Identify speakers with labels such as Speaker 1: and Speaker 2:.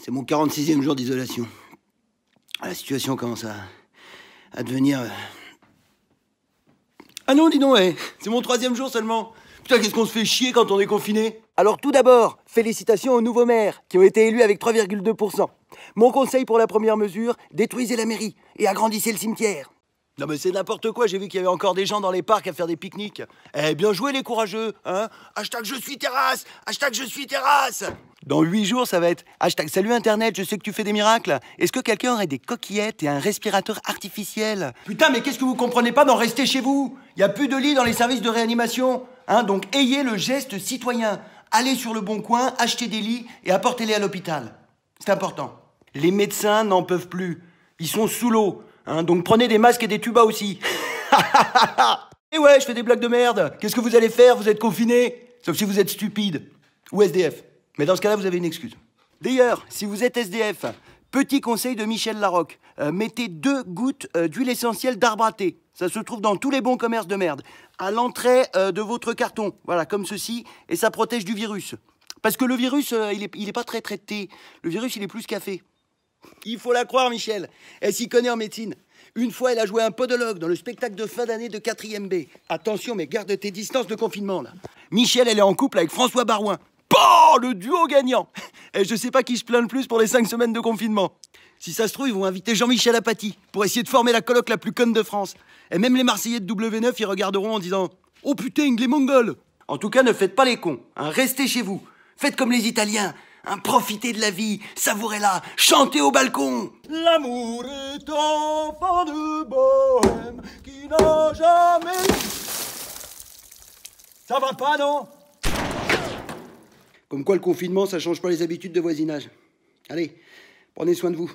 Speaker 1: C'est mon 46e jour d'isolation. La situation commence à, à devenir. Euh, ah non, dis donc, eh, c'est mon troisième jour seulement. Putain, qu'est-ce qu'on se fait chier quand on est confiné Alors tout d'abord, félicitations aux nouveaux maires qui ont été élus avec 3,2%. Mon conseil pour la première mesure, détruisez la mairie et agrandissez le cimetière. Non mais c'est n'importe quoi, j'ai vu qu'il y avait encore des gens dans les parcs à faire des pique-niques. Eh bien joué les courageux, hein Hashtag je suis terrasse Hashtag je suis terrasse dans huit jours, ça va être hashtag salut Internet, je sais que tu fais des miracles. Est-ce que quelqu'un aurait des coquillettes et un respirateur artificiel Putain, mais qu'est-ce que vous comprenez pas d'en rester chez vous Il n'y a plus de lits dans les services de réanimation. Hein, donc ayez le geste citoyen. Allez sur le bon coin, achetez des lits et apportez-les à l'hôpital. C'est important. Les médecins n'en peuvent plus. Ils sont sous l'eau. Hein, donc prenez des masques et des tubas aussi. et eh ouais, je fais des blagues de merde. Qu'est-ce que vous allez faire Vous êtes confinés. Sauf si vous êtes stupide. Ou SDF. Mais dans ce cas-là, vous avez une excuse. D'ailleurs, si vous êtes SDF, petit conseil de Michel Larocque, euh, mettez deux gouttes euh, d'huile essentielle d'arbre à thé. Ça se trouve dans tous les bons commerces de merde. À l'entrée euh, de votre carton, voilà, comme ceci, et ça protège du virus. Parce que le virus, il n'est est pas très traité. Le virus, il est plus café. Il faut la croire, Michel. Elle s'y connaît en médecine. Une fois, elle a joué un podologue dans le spectacle de fin d'année de 4 e B. Attention, mais garde tes distances de confinement, là. Michel, elle est en couple avec François Barouin. Bon, bah, le duo gagnant Et eh, je sais pas qui se plaint le plus pour les 5 semaines de confinement. Si ça se trouve, ils vont inviter Jean-Michel Apathy pour essayer de former la colloque la plus conne de France. Et même les Marseillais de W9 y regarderont en disant Oh putain, les Mongols En tout cas, ne faites pas les cons, hein. restez chez vous. Faites comme les Italiens, hein. profitez de la vie, savourez-la, chantez au balcon L'amour est enfant de bohème qui n'a jamais. Ça va pas, non comme quoi le confinement, ça change pas les habitudes de voisinage. Allez, prenez soin de vous.